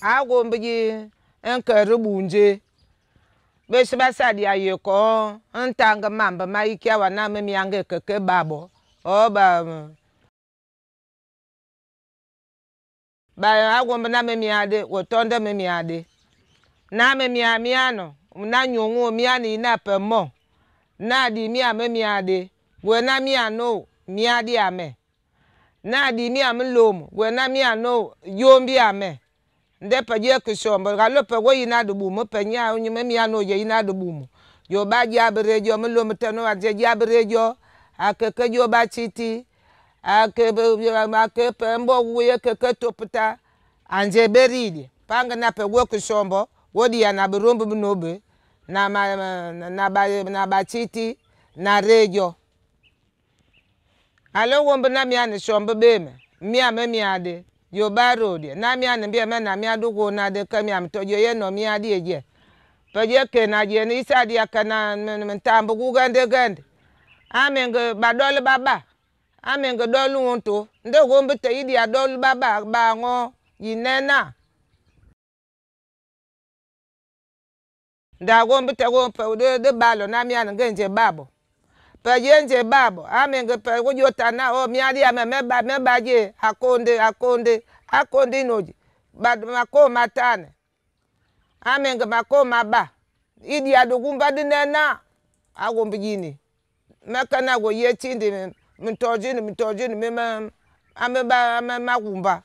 ago mbigi nkere bunje beshi basadi aye ko ntang mamba maiki awa na memi yange keke babo oba ba agwomba na memi ade wotonda memi ade na memi amiano na nyongo miani na pemo na di mi amemi ade we na mi ano mi ade ame na di mi amlom we na mi yom yombi ame nde pɛgye akesɔmbɔ alo pɛ wo yina de bu mu pɛnyɛ a onyima mia no yɛ yina de bu mu yo ba gye abrejo gye ɔmo lom tɛ no adze gye abere gye akeke gye ɔba titi ake ake pɛ mbɔ wu ye keke to pita anze panga na pɛ wo akesɔmbɔ wo di ya na be na ma na ba na ba titi na re gye alo wo mbe na mia ne sɔmbɔ be mia me mia de. yoba road na bi ni bia mena mia dugo na de kamia mtojo ye no mia die je toje ke na je ni isa dia kana mtambu gu gande ba amenge badol baba amenge dolu wonto nde go mbete idi adol baba ba ngo yinena na. mbete go pe de ba balo na mia ba babo payenje babo amenge pa wojota na o miali ame meba meba je akonde akonde akonde noji bad mako matane amenge mako maba idi adugumba dinena agombijini mekana go yetindi mtojini mtojini mema ameba amema gumba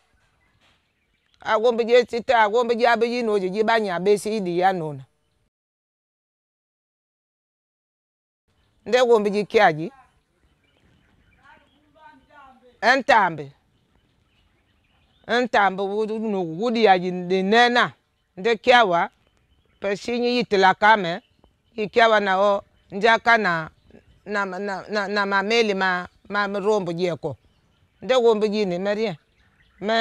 agombije sita agombije abiji noji jibanya besi idi ya nona nde gombe ji kiaji ntambe ntambe no wudi yaji de nena nde kiawa peshinyi yitila kame yikiawa na o njaka na na na na, na mameli ma ma rombo jieko nde gombe jini merie me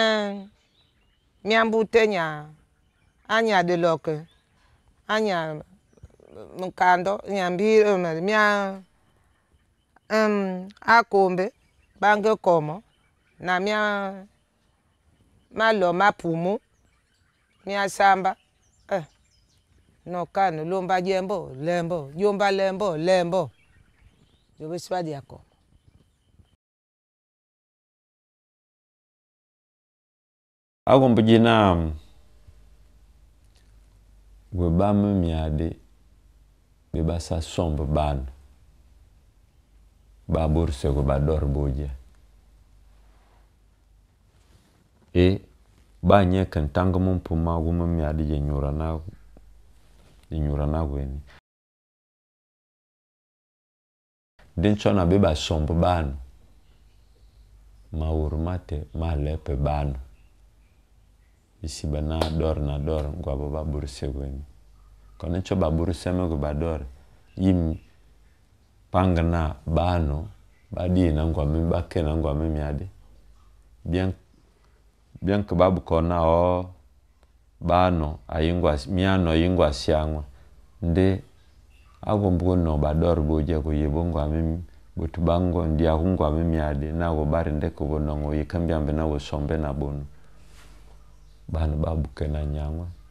miambu tenya anya de anya mukando nyambiri mia um, akombe bange komo na mia malo mapumu mia samba eh. nokano lomba jembo lembo jomba lembo lembo jobesibadia komo agombo jina gwe bam miade ɓe ɓa sa somb ba ɓa ɓorsego ba dor ɓoje e ba nye kan tang mɨ ma magu mɨ mya ɗɨ nyura nagweni din chona ɓe ba somb ban ma wur mate ma lepe isi bisi ɓana dor na dor gwa ɓo ɓa ni konicho baburu go bador yim na bano badi nangwa mi bake nangwa mi miade bien bien ke babu kona o bano ayingwa miano ayingwa siangwa nde agombugo no bador boje ko yebongwa mi butu bango ndi ahungwa mi miade na go bare nde ko bonongo na go sombe na bono bano babu kena nyangwa